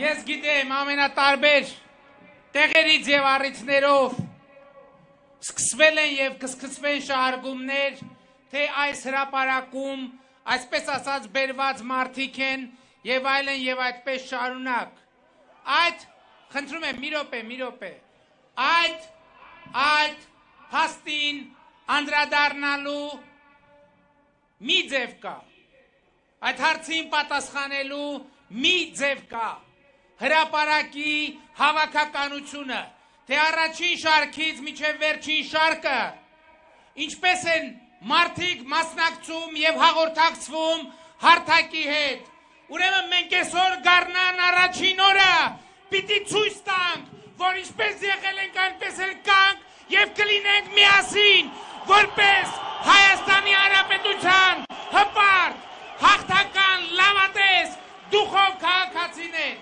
Ես գիտեմ ամենատարբեր տեղերից եւ առիթներով սկսվել են եւ կսկսվեն շահարգումներ, թե այս հրաապարակում այսպես ասած բերված մարդիկ են եւ այլն եւ այդպես շարունակ։ Այդ խնդրում եմ մի րոպե, մի րոպե։ Այդ այդ հաստին անդրադառնալու մի ձև կա։ Այդ հարցին պատասխանելու մի ձև կա հրապարակի հավաքականությունը, թե առաջին շարքից միջև վերջին շարքը, ինչպես են մարդիկ մասնակցում եւ հաղորդակցվում հարթակի հետ։ Ուրեմն մենք այսօր գարնան առաջին օրը պիտի ցույց տանք, որ ինչպես եղել ենք, այնպես էլ կանք եւ կլինենք միասին, որպես Հայաստանի Հանրապետության հպարտ, հաղթական, լավատես, դուխով քաղաքացիներ։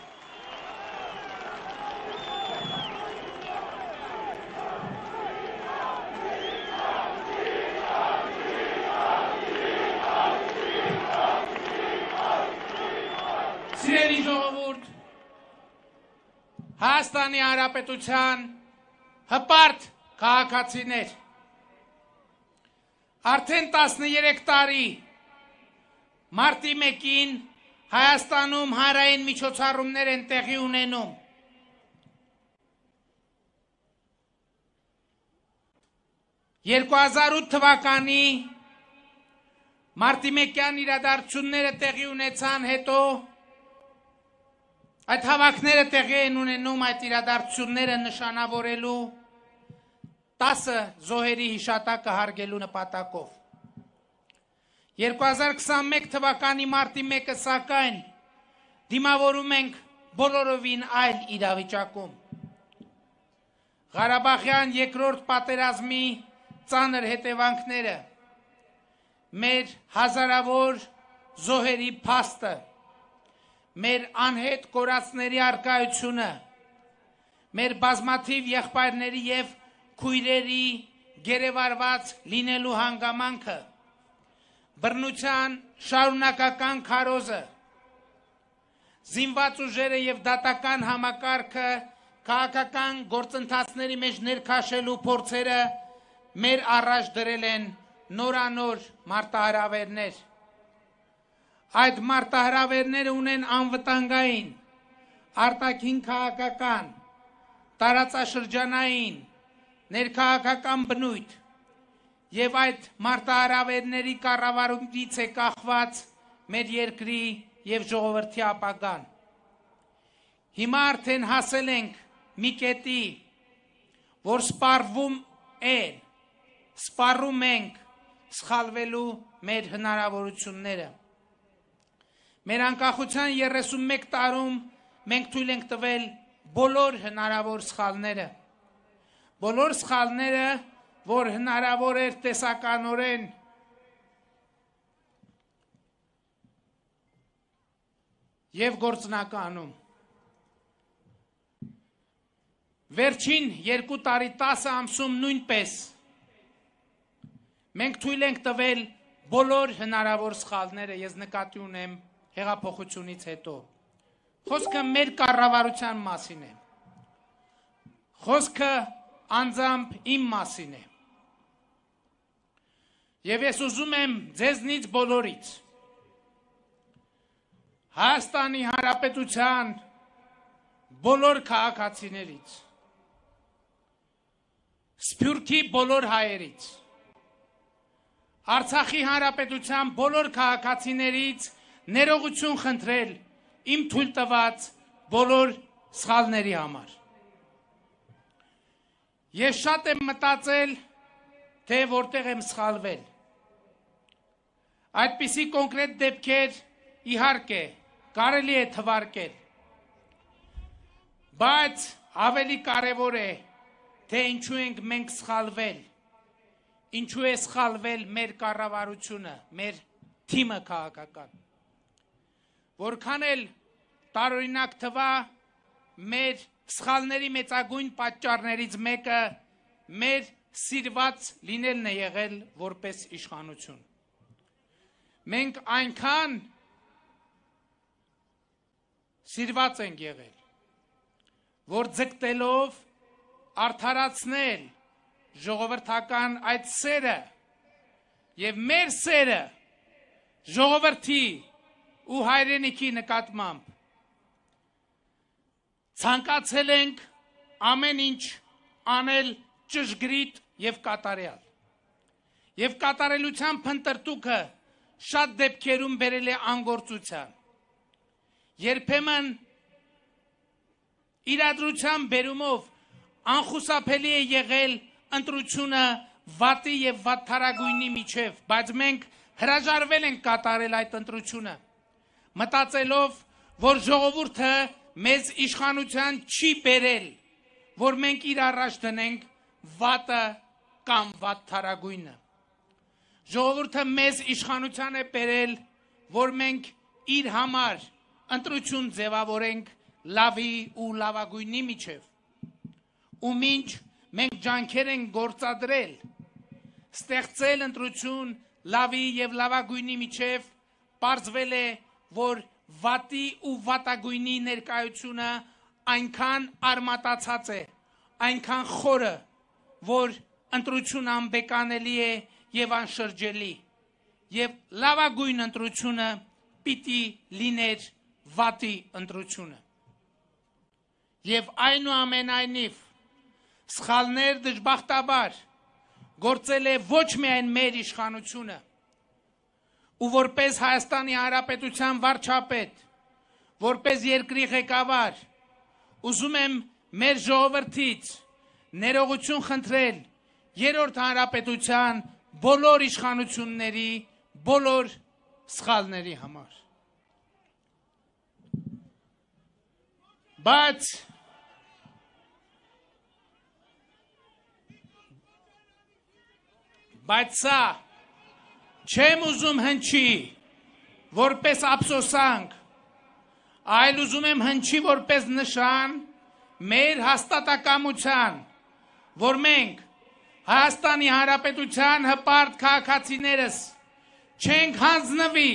Հայերի ժողովուրդ, Հայաստանի Հանրապետության հպարտ քաղաքացիներ, արդեն 13 տարի մարտի 1-ին Հայաստանում հանրային միջոցառումներ են տեղի ունենում։ Երկու 2008 թվականի մարտի 1-յան իրադարձությունները տեղի ունեցան հետո Այդ հավաքները տեղի են ունենում այդ իրադարձությունները նշանավորելու տասը զոհերի հիշատակը հարգելու նպատակով։ 2021 թվականի մարտի մեկը սակայն դիմավորում ենք բոլորովին այլ իրավիճակում։ Հարաբաղյան երկրորդ պատերազմի ծանր հետևանքները, մեր հազարավոր զոհերի պաստը, մեր անհետ կորածների արկայությունը, մեր բազմաթիվ եղբայրների եւ քույրերի գերեվարված լինելու հանգամանքը, բռնության շարունակական քարոզը, զինված ուժերը եւ դատական համակարգը քաղաքական գործընթացների մեջ ներքաշելու փորձերը մեր առաջ դրել են նորանոր մարտահրավերներ այդ մարտահրավերները ունեն անվտանգային, արտաքին քաղաքական, տարածաշրջանային, ներքաղաքական բնույթ եւ այդ մարտահրավերների կառավարումից է կախված մեր երկրի եւ ժողովրդի ապագան։ Հիմա արդեն հասել ենք մի կետի, որ սպառվում է, սպառում ենք սխալվելու մեր հնարավորությունները։ Մեր անկախության 31 տարում մենք թույլ ենք տվել բոլոր հնարավոր սխալները։ Բոլոր սխալները, որ հնարավոր էր տեսականորեն եւ գործնականում։ Վերջին 2 տարի 10 ամսում նույնպես մենք թույլ ենք տվել բոլոր հնարավոր սխալները, ես նկատի ունեմ հեղափոխությունից հետո։ Խոսքը մեր կառավարության մասին է։ Խոսքը անձամբ իմ մասին է։ Եվ ես ուզում եմ ձեզնից բոլորից Հայաստանի Հանրապետության բոլոր քաղաքացիներից Սփյուռքի բոլոր հայերից Արցախի Հանրապետության բոլոր քաղաքացիներից ներողություն խնդրել իմ թույլ տված բոլոր սխալների համար։ Ես շատ եմ մտածել, թե որտեղ եմ սխալվել։ Այդպիսի կոնկրետ դեպքեր իհարկե կարելի է թվարկել։ Բայց ավելի կարևոր է, թե ինչու ենք մենք սխալվել, ինչու է սխալվել մեր կառավարությունը, մեր թիմը քաղաքական։ Որքան էլ տարօրինակ թվա մեր սխալների մեծագույն պատճառներից մեկը մեր սիրված լինելն է եղել որպես իշխանություն։ Մենք այնքան սիրված ենք եղել, որ ձգտելով արդարացնել ժողովրդական այդ սերը եւ մեր սերը ժողովրդի ու հայրենիքի նկատմամբ։ Ցանկացել ենք ամեն ինչ անել ճշգրիտ եւ կատարյալ։ Եվ կատարելության փնտրտուքը շատ դեպքերում բերել է անգործության։ Երբեմն իրադրության բերումով անխուսափելի է եղել ընտրությունը վատի եւ վատթարագույնի միջև, բայց մենք հրաժարվել ենք կատարել այդ ընտրությունը մտածելով, որ ժողովուրդը մեզ իշխանության չի բերել, որ մենք իր առաջ դնենք վատը կամ վատթարագույնը։ Ժողովուրդը մեզ իշխանության է բերել, որ մենք իր համար ընտրություն ձևավորենք լավի ու լավագույնի միջև։ Ու մինչ մենք ջանքեր են գործադրել, ստեղծել ընտրություն լավի եւ լավագույնի միջև, պարզվել է, որ վատի ու վատագույնի ներկայությունը այնքան արմատացած է, այնքան խորը, որ ընտրություն անբեկանելի է եւ անշրջելի։ Եվ լավագույն ընտրությունը պիտի լիներ վատի ընտրությունը։ Եվ այնուամենայնիվ սխալներ դժբախտաբար գործել է ոչ միայն մեր իշխանությունը, ու որպես Հայաստանի Հանրապետության վարչապետ, որպես երկրի ղեկավար, ուզում եմ մեր ժողովրդից ներողություն խնդրել երրորդ հանրապետության բոլոր իշխանությունների, բոլոր սխալների համար։ Բայց բայց սա Չեմ ուզում հնչի, որպես ափսոսանք, այլ ուզում եմ հնչի որպես նշան մեր հաստատակամության, որ մենք Հայաստանի Հանրապետության հպարտ քաղաքացիներս չենք հանձնվի,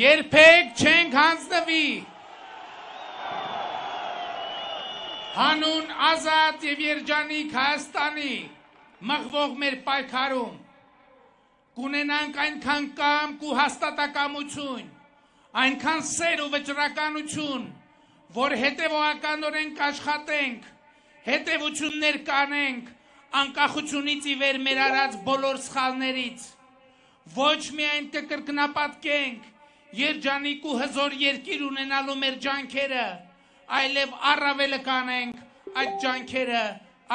երբեք չենք հանձնվի։ Հանուն ազատ եւ երջանիկ Հայաստանի մղվող մեր պայքարում կունենանք այնքան կամք ու հաստատակամություն, այնքան սեր ու վճռականություն, որ հետևողականորեն կաշխատենք, հետևություններ կանենք անկախությունից ի վեր մեր արած բոլոր սխալներից։ Ոչ միայն կկրկնապատկենք երջանիկ ու հզոր երկիր ունենալու մեր ջանքերը, այլև առավելը կանենք այդ ջանքերը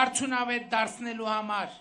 արդյունավետ դարձնելու համար։